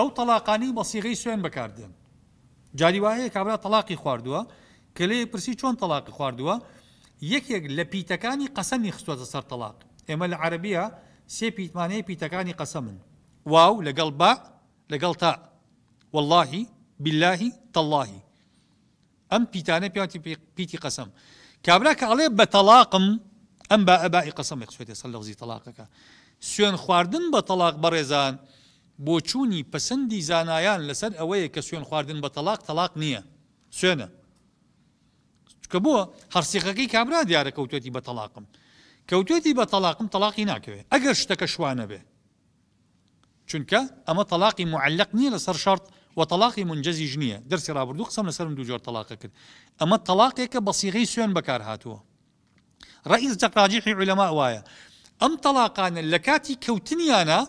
او طلاقاني بە سیغی سوێن بەکاردێن جاری وایە کابرا تەلاقی خواردووە کە لێ پرسی چۆن تەلاقی خواردووە یەکێک لە پیتەکانی قەسەمی خستوەتە سەر تەلاق ئێمە لە عربیە سێ پیتمانەیە پیتەکانی قەسەمن واو لەگەڵ با لەگەڵ تا والله بالله تەلهی ئەم پیتانە پیاتی پیتی كابلاك کابرا بطلاقم ام بە تەلاقم ئەم بە ئەبای قسەمی خسوێتی سەر لەغزی تەلاقەکە سوێن خواردن بە تەلاق بەڕێزان بۆ چوونی پەسەندی زانایان لەسەر ئەوەیە کە سوێن خواردن بە تەلاق تەلاق نییە سوێنە کە بووە هەرسیقەکەی کابرا دیارە کەوتێتی بە تەلاقم کەوتێتی بە تەلاقم تەلاقی ناکەوێت ئەگەر شتەکە شوانە بێ چونکە ئەمە تەلاقی معلق نییە لەسەر شارت و تەلاقی منجزی ژنیە دەرسی رابرردوو قسەم لەسەرم دوو جۆر تەلاقە کرد ئەمە تەلاقێکە بەسیغی سوێن بەکار هاتووە ڕئیس جەقراجیحی عولەما وایە ئەم تەلاقانە لە کاتی کەوتنیانە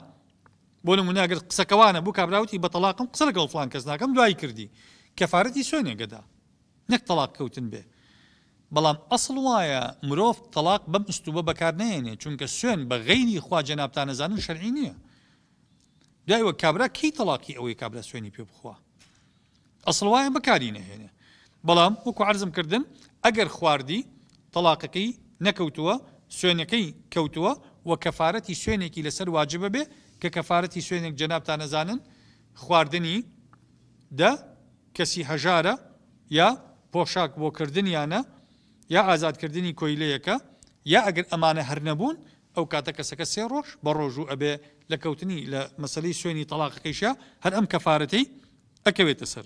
بۆ نموناگەر قسەکەوانە بوو کابراوتی بە تەلاقم قسە لەگەڵ فلان کەس ناکەم دوای کردی کەفاەتی سوێنێگەدا نەک تەلاق کەوتن بێ بەڵام ئەسڵ وایە مرۆڤ تەلاق بەم استوبە بەکارنێنێ چونکە سوێن بە غەینی خوا جەنابتان نەزانن شەرعی نییە دوایوە کابرا کی تەلاقی ئەوەی کابرا سوێنی پێ بخوا ئەسڵ وایە بەکاری نەهێنێ بەڵام وەکو عرزم کردن ئەگەر خواردی تەلاقەکەی نەکەوتووە سوێنەکەی کەوتووە و کەفاەتی شوێنێکی لەسەر واجبە بێ کە کەفاەتی شوێنێک جەنابتان نەزانن خواردنی دە کەسی هەژارە یا پۆشاک بۆکردنیانە یا ئازادکردنی کۆیلەیەەکە یا ئەگەر ئەمانە هەر نەبوون ئەو کاتە کەسەکە سێ ڕۆژ بە ڕۆژ و ئەبێ لە کەوتنی لە مەسلەی سوێنی تەلاقەکەیشە هەر ئەم کەفاەتی ئەکەوێتە سەر.